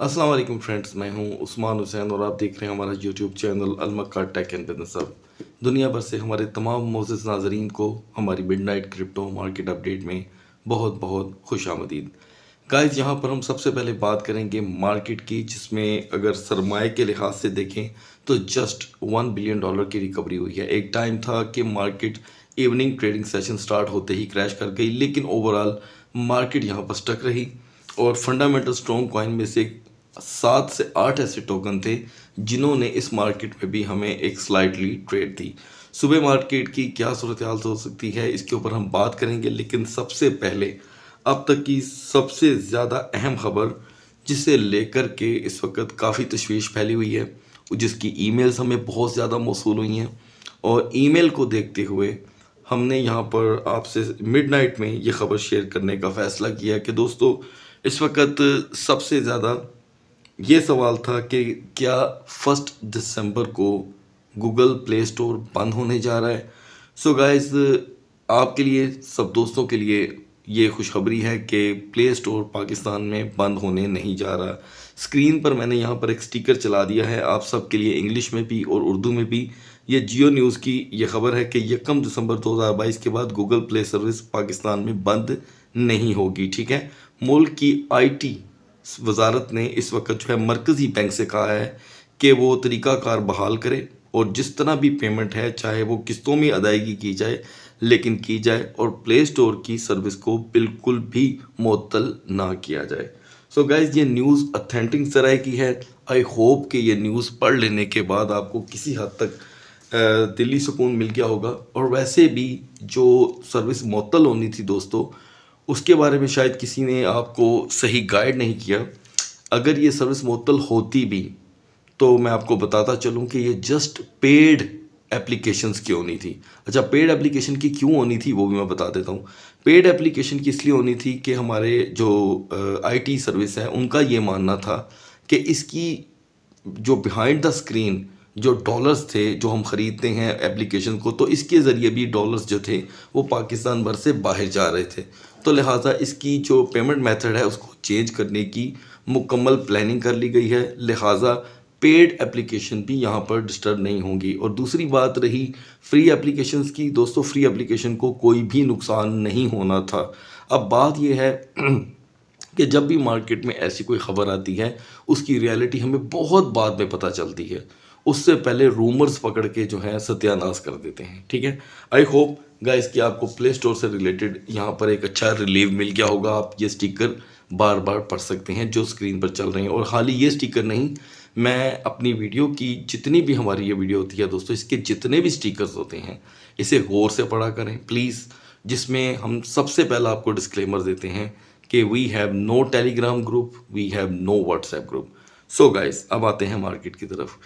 अस्सलाम वालेकुम फ्रेंड्स मैं हूं उस्मान हुसैन और आप देख रहे हैं हमारा यूट्यूब चैनल अलमक्का टेक एंड बिजनेस अब दुनिया भर से हमारे तमाम मोजिस नाजरीन को हमारी midnight crypto market update में बहुत बहुत खुश आमदीद गाइज यहाँ पर हम सबसे पहले बात करेंगे मार्केट की जिसमें अगर सरमाए के लिहाज से देखें तो जस्ट वन बिलियन डॉलर की रिकवरी हुई है एक टाइम था कि market evening trading session start होते ही क्रैश कर गई लेकिन ओवरऑल मार्केट यहाँ पर स्टक रही और फंडामेंटल स्ट्रॉन्ग कॉइन में से सात से आठ ऐसे टोकन थे जिन्होंने इस मार्केट में भी हमें एक स्लाइटली ट्रेड दी सुबह मार्केट की क्या सूरत हाल हो सकती है इसके ऊपर हम बात करेंगे लेकिन सबसे पहले अब तक की सबसे ज़्यादा अहम खबर जिसे लेकर के इस वक्त काफ़ी तशवीश फैली हुई है जिसकी ईमेल्स हमें बहुत ज़्यादा मौसू हुई हैं और ईमेल को देखते हुए हमने यहाँ पर आपसे मिडनाइट में ये खबर शेयर करने का फ़ैसला किया कि दोस्तों इस वक्त सबसे ज़्यादा ये सवाल था कि क्या फर्स्ट दिसंबर को गूगल प्ले स्टोर बंद होने जा रहा है सो so गाइस आपके लिए सब दोस्तों के लिए ये खुशखबरी है कि प्ले स्टोर पाकिस्तान में बंद होने नहीं जा रहा स्क्रीन पर मैंने यहाँ पर एक स्टिकर चला दिया है आप सब के लिए इंग्लिश में भी और उर्दू में भी ये जियो न्यूज़ की ये खबर है कि यकम दिसंबर 2022 के बाद गूगल प्ले सर्विस पाकिस्तान में बंद नहीं होगी ठीक है मुल्क की आईटी वजारत ने इस वक्त जो है मरकज़ी बैंक से कहा है कि वो तरीक़ाकार बहाल करे और जिस तरह भी पेमेंट है चाहे वो किस्तों में अदायगी की जाए लेकिन की जाए और प्ले स्टोर की सर्विस को बिल्कुल भी मअतल ना किया जाए सो so गाइज ये न्यूज़ अथेंटिक तरह की है आई होप कि ये न्यूज़ पढ़ लेने के बाद आपको किसी हद तक दिली सुकून मिल गया होगा और वैसे भी जो सर्विस मअतल होनी थी दोस्तों उसके बारे में शायद किसी ने आपको सही गाइड नहीं किया अगर ये सर्विस मअतल होती भी तो मैं आपको बताता चलूँ कि ये जस्ट पेड एप्लीकेशंस की होनी थी अच्छा पेड एप्लीकेशन की क्यों होनी थी वो भी मैं बता देता हूँ पेड एप्लीकेशन की इसलिए होनी थी कि हमारे जो आईटी सर्विस है उनका ये मानना था कि इसकी जो बिहाइंड द स्क्रीन जो डॉलर्स थे जो हम ख़रीदते हैं एप्लीकेशन को तो इसके ज़रिए भी डॉलर्स जो थे वो पाकिस्तान भर से बाहर जा रहे थे तो लिहाजा इसकी जो पेमेंट मेथड है उसको चेंज करने की मुकम्मल प्लानिंग कर ली गई है लिहाजा पेड एप्लीकेशन भी यहाँ पर डिस्टर्ब नहीं होंगी और दूसरी बात रही फ्री एप्लीकेशन की दोस्तों फ्री एप्लीकेशन को कोई भी नुकसान नहीं होना था अब बात यह है कि जब भी मार्केट में ऐसी कोई ख़बर आती है उसकी रियलिटी हमें बहुत बाद में पता चलती है उससे पहले रूमर्स पकड़ के जो है सत्यानाश कर देते हैं ठीक है आई होप गाइस कि आपको प्ले स्टोर से रिलेटेड यहाँ पर एक अच्छा रिलीव मिल गया होगा आप ये स्टिकर बार बार पढ़ सकते हैं जो स्क्रीन पर चल रहे हैं और खाली ये स्टिकर नहीं मैं अपनी वीडियो की जितनी भी हमारी ये वीडियो होती है दोस्तों इसके जितने भी स्टिकर्स होते हैं इसे गौर से पढ़ा करें प्लीज़ जिसमें हम सबसे पहला आपको डिस्क्लेमर देते हैं कि we have no Telegram group we have no WhatsApp group so guys अब आते हैं मार्केट की तरफ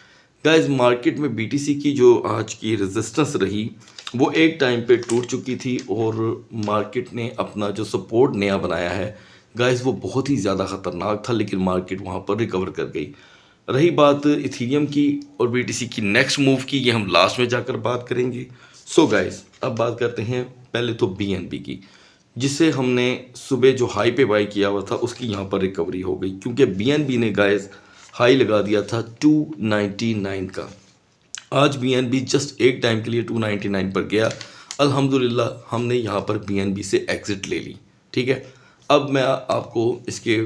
गाइस मार्केट में बी की जो आज की रेजिस्टेंस रही वो एक टाइम पे टूट चुकी थी और मार्केट ने अपना जो सपोर्ट नया बनाया है गाइस वो बहुत ही ज़्यादा ख़तरनाक था लेकिन मार्केट वहाँ पर रिकवर कर गई रही बात इथीरियम की और बीटीसी की नेक्स्ट मूव की ये हम लास्ट में जाकर बात करेंगे सो so गाइस अब बात करते हैं पहले तो बीएनबी की जिसे हमने सुबह जो हाई पे बाई किया हुआ था उसकी यहाँ पर रिकवरी हो गई क्योंकि बी ने गाइज़ हाई लगा दिया था 299 का आज बी जस्ट एक टाइम के लिए 299 पर गया अल्हम्दुलिल्लाह हमने यहाँ पर बी से एग्ज़िट ले ली ठीक है अब मैं आपको इसके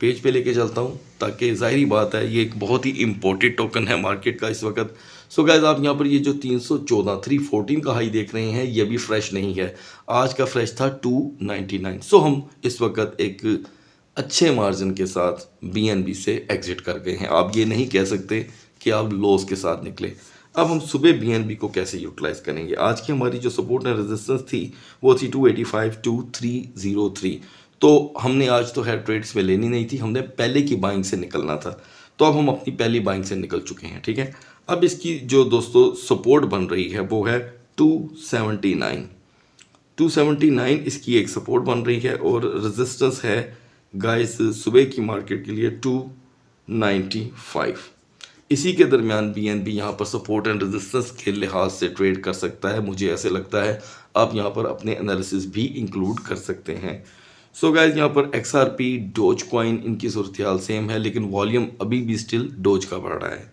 पेज पे लेके चलता हूँ ताकि ज़ाहरी बात है ये एक बहुत ही इम्पोर्टेड टोकन है मार्केट का इस वक्त सो गैज़ आप यहाँ पर ये जो 314 314 का हाई देख रहे हैं ये भी फ्रेश नहीं है आज का फ्रेश था 299 सो हम इस वक्त एक अच्छे मार्जिन के साथ बी से एग्ज़िट कर गए हैं आप ये नहीं कह सकते कि आप लॉस के साथ निकले अब हम सुबह बी को कैसे यूटिलाइज करेंगे आज की हमारी जो सपोर्ट एंड रेजिस्टेंस थी वो थी two eighty five two three zero three तो हमने आज तो हेड ट्रेड्स में लेनी नहीं थी हमने पहले की बाइंग से निकलना था तो अब हम अपनी पहली बाइंग से निकल चुके हैं ठीक है अब इसकी जो दोस्तों सपोर्ट बन रही है वो है two seventy nine two seventy nine इसकी एक सपोर्ट बन रही है और रजिस्टेंस है गाइस सुबह की मार्केट के लिए टू नाइन्टी फाइव इसी के दरमियान बी एन बी यहाँ पर सपोर्ट एंड रेजिस्टेंस के लिहाज से ट्रेड कर सकता है मुझे ऐसे लगता है आप यहाँ पर अपने एनालिसिस भी इंक्लूड कर सकते हैं सो so गाइज यहाँ पर X R P doge coin इनकी सूरत हाल सेम है लेकिन वॉलीम अभी भी स्टिल डोज का बढ़ रहा है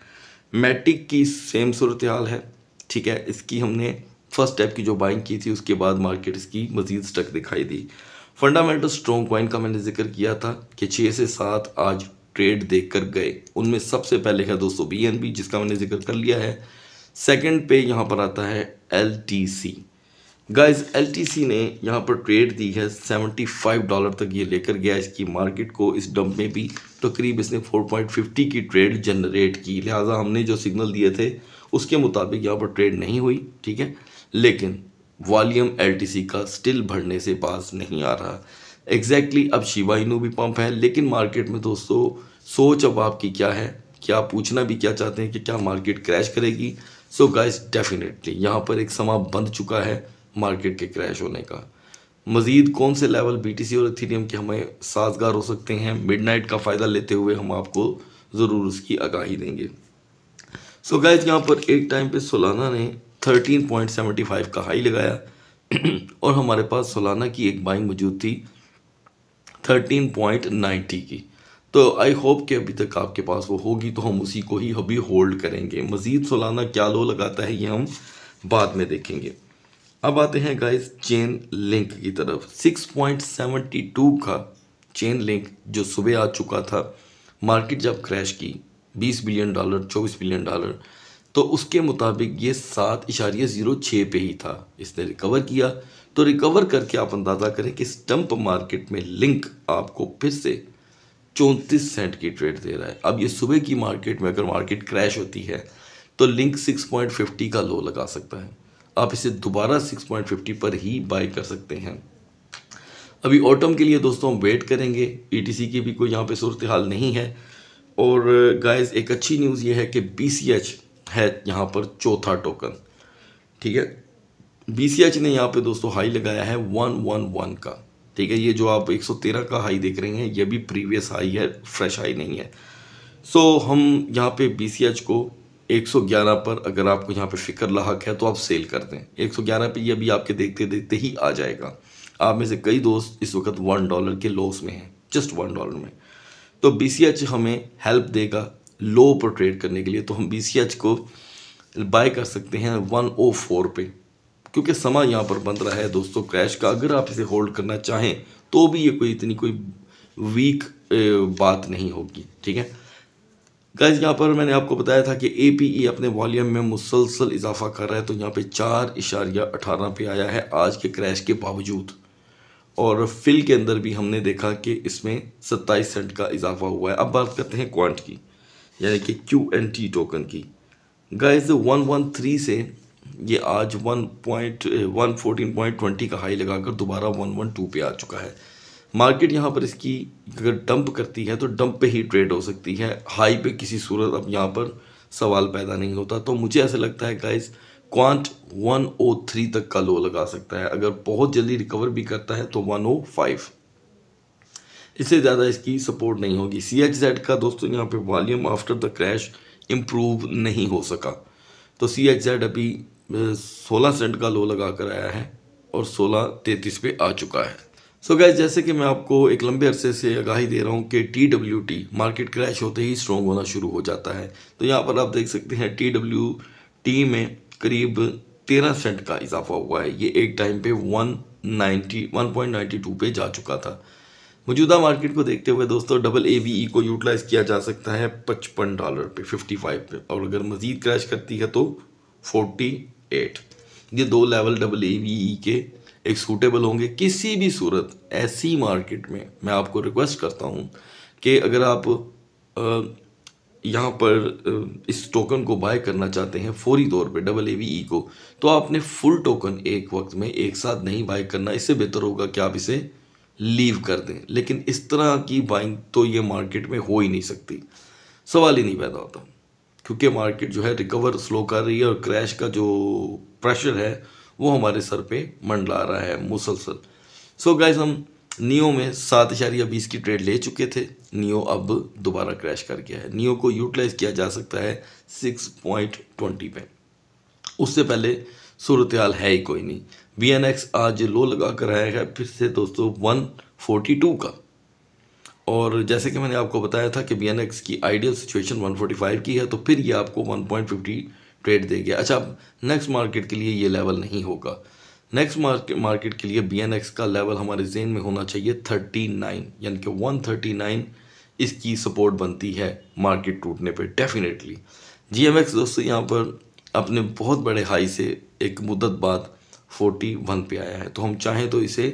मैटिक की सेम सूरत हाल है ठीक है इसकी हमने फर्स्ट स्टेप की जो बाइंग की थी उसके बाद मार्केट इसकी मज़ीद स्टक दिखाई दी फंडामेंटल स्ट्रॉन्ग क्वाइन का मैंने जिक्र किया था कि छः से सात आज ट्रेड देख कर गए उनमें सबसे पहले है दोस्तों बी जिसका मैंने जिक्र कर लिया है सेकंड पे यहाँ पर आता है L T C guys L T C ने यहाँ पर ट्रेड दी है सेवेंटी फाइव डॉलर तक ये लेकर गया इसकी मार्केट को इस डंप में भी तकरीब तो करीब इसने फोर पॉइंट फिफ्टी की ट्रेड जनरेट की लिहाजा हमने जो सिग्नल दिए थे उसके मुताबिक यहाँ पर ट्रेड नहीं हुई ठीक है लेकिन वॉल्यूम एलटीसी का स्टिल बढ़ने से बाज नहीं आ रहा एग्जैक्टली exactly अब शिवा इनू भी पंप है लेकिन मार्केट में दोस्तों सोच अब आपकी क्या है क्या पूछना भी क्या चाहते हैं कि क्या मार्केट क्रैश करेगी सो गाइस डेफिनेटली यहाँ पर एक समा बंद चुका है मार्केट के क्रैश होने का मज़ीद कौन से लेवल बीटीसी और इथीरियम के हमें साजगार हो सकते हैं मिडनाइट का फ़ायदा लेते हुए हम आपको ज़रूर उसकी आगाही देंगे सो गाइज यहाँ पर एक टाइम पे सोलाना ने थर्टीन पॉइंट सेवेंटी फाइव का हाई लगाया और हमारे पास सोलाना की एक बाइंग मौजूद थी थर्टीन पॉइंट नाइन्टी की तो आई होप कि अभी तक आपके पास वो होगी तो हम उसी को ही अभी होल्ड करेंगे मज़ीद सोलाना क्या लो लगाता है ये हम बाद में देखेंगे अब आते हैं गाइस चेन लिंक की तरफ 6.72 का चेन लिंक जो सुबह आ चुका था मार्केट जब क्रैश की 20 बिलियन डॉलर 24 बिलियन डॉलर तो उसके मुताबिक ये सात इशारे ज़ीरो छः पे ही था इसने रिकवर किया तो रिकवर करके आप अंदाज़ा करें कि स्टम्प मार्केट में लिंक आपको फिर से चौंतीस सेंट की ट्रेड दे रहा है अब ये सुबह की मार्केट में अगर मार्केट क्रैश होती है तो लिंक फिफ्टी का लो लगा सकता है आप इसे दोबारा फिफ्टी पर ही बाई कर सकते हैं अभी ऑटम के लिए दोस्तों हम वेट करेंगे सी e की भी कोई यहाँ पे सूरत हाल नहीं है और गाइस एक अच्छी न्यूज़ ये है कि एच है यहाँ पर चौथा टोकन ठीक है बी ने यहाँ पे दोस्तों हाई लगाया है वन वन वन का ठीक है ये जो आप 113 का हाई देख रहे हैं ये भी प्रीवियस हाई है फ्रेश हाई नहीं है सो so, हम यहाँ पे बी को 111 पर अगर आपको यहाँ पे फिक्र लाक है तो आप सेल कर दें 111 पे ये भी आपके देखते देखते ही आ जाएगा आप में से कई दोस्त इस वक्त वन डॉलर के लॉस में हैं जस्ट वन डॉलर में तो बी हमें हेल्प देगा लो पर ट्रेड करने के लिए तो हम बी को बाय कर सकते हैं 104 पे क्योंकि समय यहाँ पर बन रहा है दोस्तों क्रैश का अगर आप इसे होल्ड करना चाहें तो भी ये कोई इतनी कोई वीक बात नहीं होगी ठीक है गैस यहाँ पर मैंने आपको बताया था कि ए पी ई अपने वॉल्यूम में मुसलसल इजाफा कर रहा है तो यहाँ पे चार इशारिया अठारह पे आया है आज के क्रैश के बावजूद और फिल के अंदर भी हमने देखा कि इसमें सत्ताईस सेंट का इजाफा हुआ है अब बात करते हैं क्वांट की यानी कि क्यू एन टी टोकन की गाइज वन वन थ्री से ये आज one point one fourteen point twenty का हाई लगाकर दोबारा वन वन टू पे आ चुका है मार्केट यहाँ पर इसकी अगर डंप करती है तो डंप पे ही ट्रेड हो सकती है हाई पे किसी सूरत अब यहाँ पर सवाल पैदा नहीं होता तो मुझे ऐसा लगता है गाइज क्वांट 103 तक का लो लगा सकता है अगर बहुत जल्दी रिकवर भी करता है तो 105 इससे ज़्यादा इसकी सपोर्ट नहीं होगी सी एच जेड का दोस्तों यहाँ पे volume after the crash improve नहीं हो सका तो सी एच जेड अभी सोलह सेंट का लो लगा कर आया है और सोलह तैंतीस पे आ चुका है सो so गैस जैसे कि मैं आपको एक लंबे अरसे से आगाही दे रहा हूँ कि T W T market crash होते ही स्ट्रॉन्ग होना शुरू हो जाता है तो यहाँ पर आप देख सकते हैं टी डब्ल्यू टी में करीब तेरह सेंट का इजाफा हुआ है ये एक टाइम पे one ninety one point ninety two पे जा चुका था मौजूदा मार्केट को देखते हुए दोस्तों डबल ए वी ई को यूटिलाइज़ किया जा सकता है पचपन डॉलर पे फाइव पे और अगर मज़ीद क्रैश करती है तो एट ये दो level double A V E के एक सूटेबल होंगे किसी भी सूरत ऐसी मार्केट में मैं आपको रिक्वेस्ट करता हूँ कि अगर आप यहाँ पर इस टोकन को बाय करना चाहते हैं फौरी तौर पे डबल ए वी ई को तो आपने फुल टोकन एक वक्त में एक साथ नहीं बाय करना इससे बेहतर होगा कि आप इसे लीव कर दें लेकिन इस तरह की बाइंग तो ये मार्केट में हो ही नहीं सकती सवाल ही नहीं पैदा होता क्योंकि मार्केट जो है रिकवर स्लो कर रही है और क्रैश का जो प्रेशर है वो हमारे सर पे मंडला रहा है मुसलसल सो so गाइज हम नियो में सात इशारिया बीस की ट्रेड ले चुके थे नियो अब दोबारा क्रैश कर गया है नियो को यूटिलाइज किया जा सकता है सिक्स पॉइंट ट्वेंटी पे उससे पहले सूरत हाल है ही कोई नहीं बी एन एक्स आज लो लगा कर आया है फिर से दोस्तों वन फोर्टी टू का और जैसे कि मैंने आपको बताया था कि बी एन एक्स की ideal situation one forty five की है तो फिर ये आपको वन पॉइंट फिफ्टी ट्रेड गया अच्छा नेक्स्ट मार्केट के लिए ये लेवल नहीं होगा नेक्स्ट मार्केट मार्केट के लिए बी एन एक्स का लेवल हमारे जेन में होना चाहिए थर्टी नाइन यानी कि वन थर्टी नाइन इसकी सपोर्ट बनती है मार्केट टूटने पर डेफिनेटली जी एम एक्स दोस्तों यहाँ पर अपने बहुत बड़े हाई से एक मुद्दत बाद 41 पे आया है तो हम चाहें तो इसे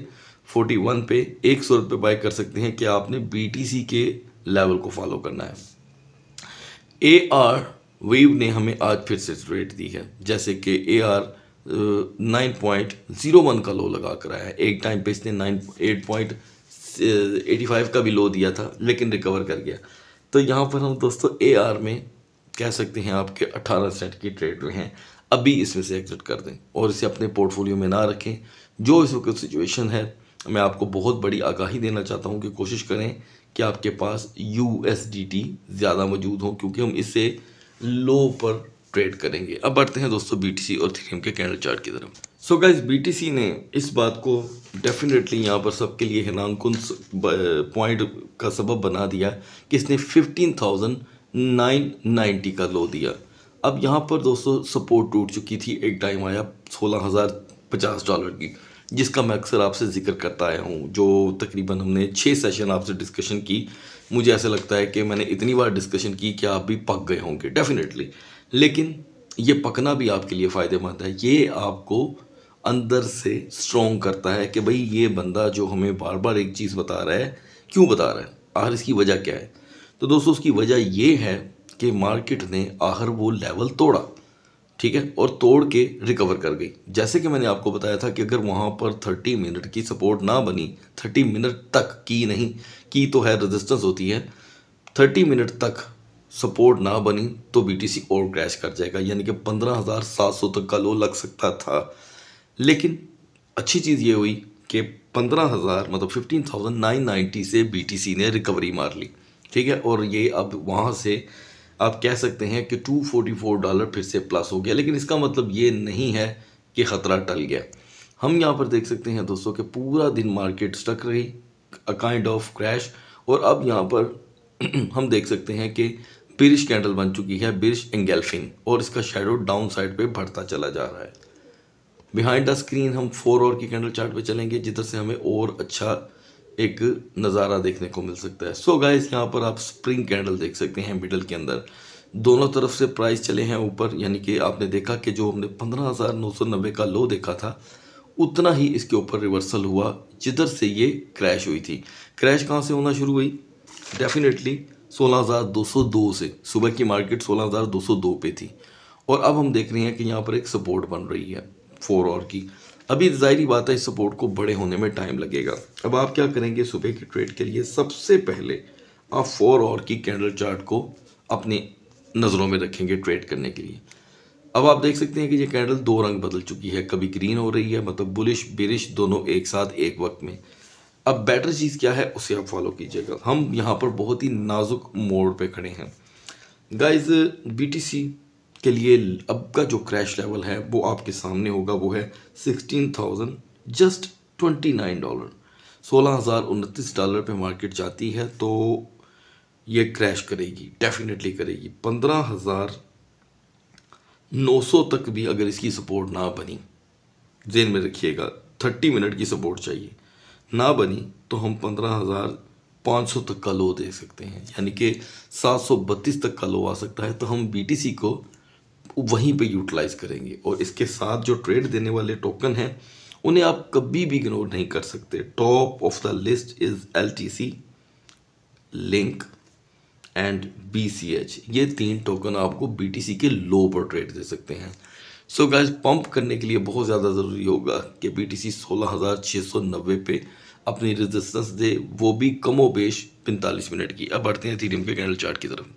41 पे एक सौ रुपये बाई कर सकते हैं कि आपने बी के लेवल को फॉलो करना है ए आर वेव ने हमें आज फिर से रेट दी है जैसे कि A R nine point zero one का लो लगा कर आया है एक टाइम पे इसने nine eight point eighty five का भी लो दिया था लेकिन रिकवर कर गया तो यहाँ पर हम दोस्तों ए आर में कह सकते हैं आपके 18 सेंट की ट्रेड में हैं अभी इसमें से एग्ज़िट कर दें और इसे अपने पोर्टफोलियो में ना रखें जो इस वक्त सिचुएशन है मैं आपको बहुत बड़ी आगाही देना चाहता हूँ कि कोशिश करें कि आपके पास यू ज़्यादा मौजूद हो क्योंकि हम इसे लो पर ट्रेड करेंगे अब बढ़ते हैं दोस्तों बी और थीम के कैंडल चार्ट की तरफ सो गाइज बी ने इस बात को डेफिनेटली यहाँ पर सबके लिए हैरान पॉइंट का सबब बना दिया कि इसने फिफ्टीन थाउजेंड 990 का लो दिया अब यहाँ पर दोस्तों सपोर्ट टूट चुकी थी एक टाइम आया सोलह हज़ार पचास डॉलर की जिसका मैं अक्सर आपसे जिक्र करता आया हूँ जो तकरीबन हमने छः सेशन आपसे डिस्कशन की मुझे ऐसा लगता है कि मैंने इतनी बार डिस्कशन की कि आप भी पक गए होंगे डेफिनेटली लेकिन ये पकना भी आपके लिए फ़ायदेमंद है ये आपको अंदर से स्ट्रॉन्ग करता है कि भाई ये बंदा जो हमें बार बार एक चीज़ बता रहा है क्यों बता रहा है आखिर इसकी वजह क्या है तो दोस्तों उसकी वजह ये है कि मार्केट ने आखिर वो लेवल तोड़ा ठीक है और तोड़ के रिकवर कर गई जैसे कि मैंने आपको बताया था कि अगर वहाँ पर 30 मिनट की सपोर्ट ना बनी 30 मिनट तक की नहीं की तो है रेजिस्टेंस होती है 30 मिनट तक सपोर्ट ना बनी तो बीटीसी और क्रैश कर जाएगा यानी कि 15,700 तक का लो लग सकता था लेकिन अच्छी चीज़ ये हुई कि 15,000 मतलब 15,990 से बीटीसी ने रिकवरी मार ली ठीक है और ये अब वहाँ से आप कह सकते हैं कि 244 डॉलर फिर से प्लस हो गया लेकिन इसका मतलब ये नहीं है कि ख़तरा टल गया हम यहाँ पर देख सकते हैं दोस्तों कि पूरा दिन मार्केट स्टक रही अ काइंड ऑफ क्रैश और अब यहाँ पर हम देख सकते हैं कि बिरिश कैंडल बन चुकी है बिरिश एंगेल्फिंग और इसका शेडो डाउन साइड पर बढ़ता चला जा रहा है बिहाइंड द स्क्रीन हम फोर और की कैंडल चार्ट पे चलेंगे जिधर से हमें और अच्छा एक नज़ारा देखने को मिल सकता है सो so गाइस यहाँ पर आप स्प्रिंग कैंडल देख सकते हैं मिडल के अंदर दोनों तरफ से प्राइस चले हैं ऊपर यानी कि आपने देखा कि जो हमने पंद्रह हज़ार नौ सौ नब्बे का लो देखा था उतना ही इसके ऊपर रिवर्सल हुआ जिधर से ये क्रैश हुई थी क्रैश कहाँ से होना शुरू हुई डेफिनेटली 16,202 से सुबह की मार्केट 16,202 पे थी और अब हम देख रहे हैं कि यहाँ पर एक सपोर्ट बन रही है फोर और की अभी ज़ाहरी बात है इस सपोर्ट को बड़े होने में टाइम लगेगा अब आप क्या करेंगे सुबह की ट्रेड के लिए सबसे पहले आप फोर और की कैंडल चार्ट को अपनी नज़रों में रखेंगे ट्रेड करने के लिए अब आप देख सकते हैं कि ये कैंडल दो रंग बदल चुकी है कभी ग्रीन हो रही है मतलब बुलिश बिरिश दोनों एक साथ एक वक्त में अब बेटर चीज़ क्या है उसे आप फॉलो कीजिएगा हम यहाँ पर बहुत ही नाजुक मोड़ पे खड़े हैं गाइज बीटीसी के लिए अब का जो क्रैश लेवल है वो आपके सामने होगा वो है sixteen thousand just twenty nine dollar सोलह हज़ार उनतीस डॉलर पे मार्केट जाती है तो ये क्रैश करेगी डेफिनेटली करेगी पंद्रह हज़ार नौ सौ तक भी अगर इसकी सपोर्ट ना बनी जेन में रखिएगा थर्टी मिनट की सपोर्ट चाहिए ना बनी तो हम पंद्रह हज़ार पाँच सौ तक का लो दे सकते हैं यानी कि सात सौ बत्तीस तक का लो आ सकता है तो हम बी को वहीं पे यूटिलाइज करेंगे और इसके साथ जो ट्रेड देने वाले टोकन हैं उन्हें आप कभी भी इग्नोर नहीं कर सकते top of the list is L T C link and B C H ये तीन टोकन आपको बी टी सी के लो पर ट्रेड दे सकते हैं सो so गाइज पंप करने के लिए बहुत ज़्यादा ज़रूरी होगा कि बी टी सी सोलह हज़ार छः सौ नब्बे पे अपनी रेजिस्टेंस दे वो भी कमो बेश पैंतालीस मिनट की अब बढ़ते हैं थीडियम के कैंडल चार्ट की तरफ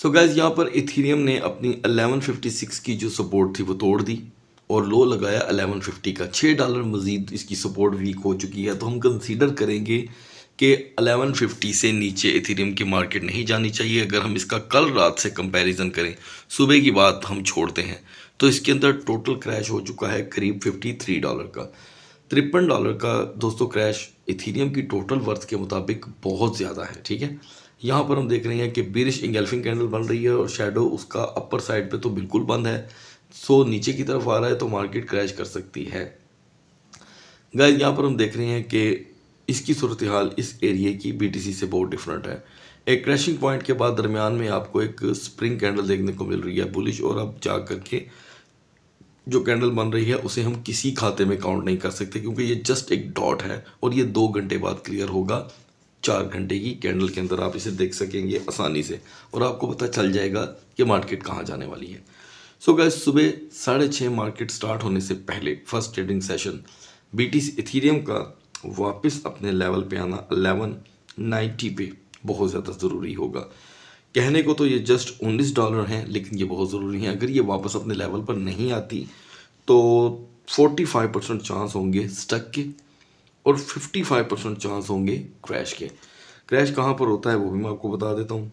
सो गैज़ यहाँ पर इथीरियम ने अपनी 1156 की जो सपोर्ट थी वो तोड़ दी और लो लगाया 1150 का छः डॉलर मज़ीद इसकी सपोर्ट वीक हो चुकी है तो हम कंसीडर करेंगे कि 1150 से नीचे इथीरियम की मार्केट नहीं जानी चाहिए अगर हम इसका कल रात से कंपैरिजन करें सुबह की बात हम छोड़ते हैं तो इसके अंदर टोटल क्रैश हो चुका है करीब फिफ्टी डॉलर का तिरपन डॉलर का दोस्तों क्रैश इथीरियम की टोटल वर्थ के मुताबिक बहुत ज़्यादा है ठीक है यहाँ पर हम देख रहे हैं कि बिरिश इंगेल्फिंग कैंडल बन रही है और शेडो उसका अपर साइड पे तो बिल्कुल बंद है सो नीचे की तरफ आ रहा है तो मार्केट क्रैश कर सकती है गाइज यहाँ पर हम देख रहे हैं कि इसकी सूरत हाल इस एरिए की बी से बहुत डिफरेंट है एक क्रैशिंग पॉइंट के बाद दरमियान में आपको एक स्प्रिंग कैंडल देखने को मिल रही है बुलिश और अब जा करके जो कैंडल बन रही है उसे हम किसी खाते में काउंट नहीं कर सकते क्योंकि ये जस्ट एक डॉट है और ये दो घंटे बाद क्लियर होगा चार घंटे की कैंडल के अंदर आप इसे देख सकेंगे आसानी से और आपको पता चल जाएगा कि मार्केट कहाँ जाने वाली है सो गए सुबह साढ़े छः मार्केट स्टार्ट होने से पहले first trading session B T Ethereum का वापस अपने लेवल पे आना अलेवन नाइन्टी पे बहुत ज़्यादा ज़रूरी होगा कहने को तो ये जस्ट उन्नीस डॉलर हैं लेकिन ये बहुत ज़रूरी है अगर ये वापस अपने लेवल पर नहीं आती तो फोर्टी फाइव परसेंट चांस होंगे स्टक के और 55 परसेंट चांस होंगे क्रैश के क्रैश कहाँ पर होता है वो भी मैं आपको बता देता हूँ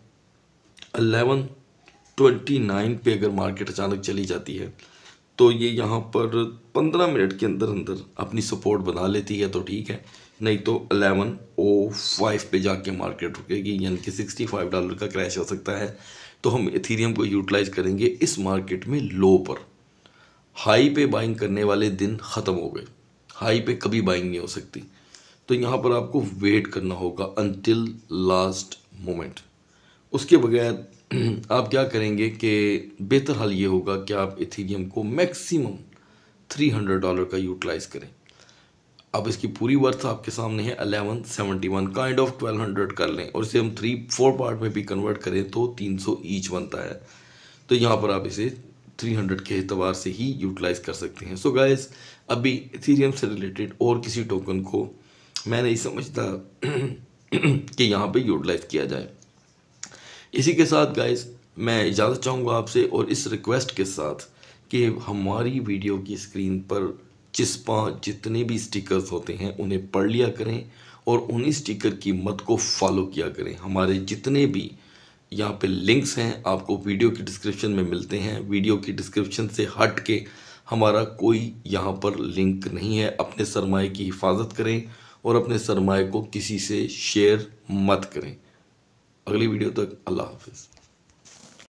अलेवन ट्वेंटी नाइन पे अगर मार्केट अचानक चली जाती है तो ये यहाँ पर पंद्रह मिनट के अंदर अंदर अपनी सपोर्ट बना लेती है तो ठीक है नहीं तो अलेवन ओ फाइव पे जाके मार्केट रुकेगी यानी कि सिक्सटी फाइव डॉलर का क्रैश हो सकता है तो हम इथीरियम को यूटिलाइज करेंगे इस मार्केट में लो पर हाई पे बाइंग करने वाले दिन ख़त्म हो गए हाई पे कभी बाइंग नहीं हो सकती तो यहाँ पर आपको वेट करना होगा अनटिल लास्ट मोमेंट उसके बगैर आप क्या करेंगे कि बेहतर हाल ये होगा कि आप इथीरियम को मैक्सिमम थ्री हंड्रेड डॉलर का यूटिलाइज़ करें अब इसकी पूरी वर्थ आपके सामने है eleven seventy one kind of twelve hundred कर लें और इसे हम थ्री फोर पार्ट में भी कन्वर्ट करें तो तीन सौ ईच बनता है तो यहाँ पर आप इसे 300 के एतवार से ही यूटिलाइज़ कर सकते हैं सो so गाइस अभी इथेरियम से रिलेटेड और किसी टोकन को मैं नहीं समझता कि यहाँ पे यूटिलाइज़ किया जाए इसी के साथ गाइस मैं इजाज़त चाहूँगा आपसे और इस रिक्वेस्ट के साथ कि हमारी वीडियो की स्क्रीन पर चिस्पा जितने भी स्टिकर्स होते हैं उन्हें पढ़ लिया करें और उन्हीं स्टिकर की मत को फॉलो किया करें हमारे जितने भी यहाँ पे लिंक्स हैं आपको वीडियो की डिस्क्रिप्शन में मिलते हैं वीडियो की डिस्क्रिप्शन से हट के हमारा कोई यहाँ पर लिंक नहीं है अपने सरमाए की हिफाजत करें और अपने सरमाए को किसी से शेयर मत करें अगली वीडियो तक अल्लाह हाफिज़